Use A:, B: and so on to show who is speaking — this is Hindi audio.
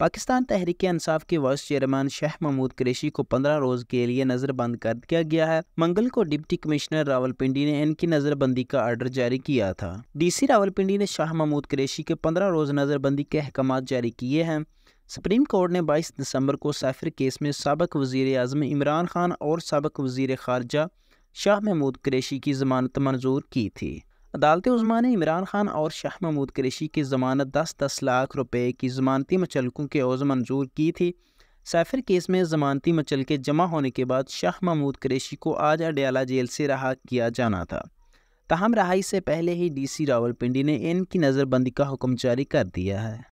A: पाकिस्तान तहरीक इंसाफ के वाइस चेयरमैन शाह महमूद कुरेशी को पंद्रह रोज के लिए नज़रबंद कर दिया गया है मंगल को डिप्टी कमिश्नर रावलपिंडी ने इनकी नज़रबंदी का आर्डर जारी किया था डीसी रावलपिंडी ने शाह महमूद कुरेशी के पंद्रह रोज नज़रबंदी के अहकाम जारी किए हैं सुप्रीम कोर्ट ने 22 दिसंबर को साफिर केस में सबक वजीर अजम इमरान खान और सबक वजीर खारजा शाह महमूद कुरेशी की जमानत मंजूर की थी अदालत उस्मान इमरान खान और शाह महमूद क्रेशी की ज़मानत दस दस लाख रुपये की ज़मानती मचलकों के औज मंजूर की थी सैफर केस में ज़मानती मचल के जमा होने के बाद शाह महमूद क्रेशी को आज अडयाला जेल से रहा किया जाना था तहम रहाई से पहले ही डीसी रावलपिंडी ने इनकी नज़रबंदी का हुक्म जारी कर दिया है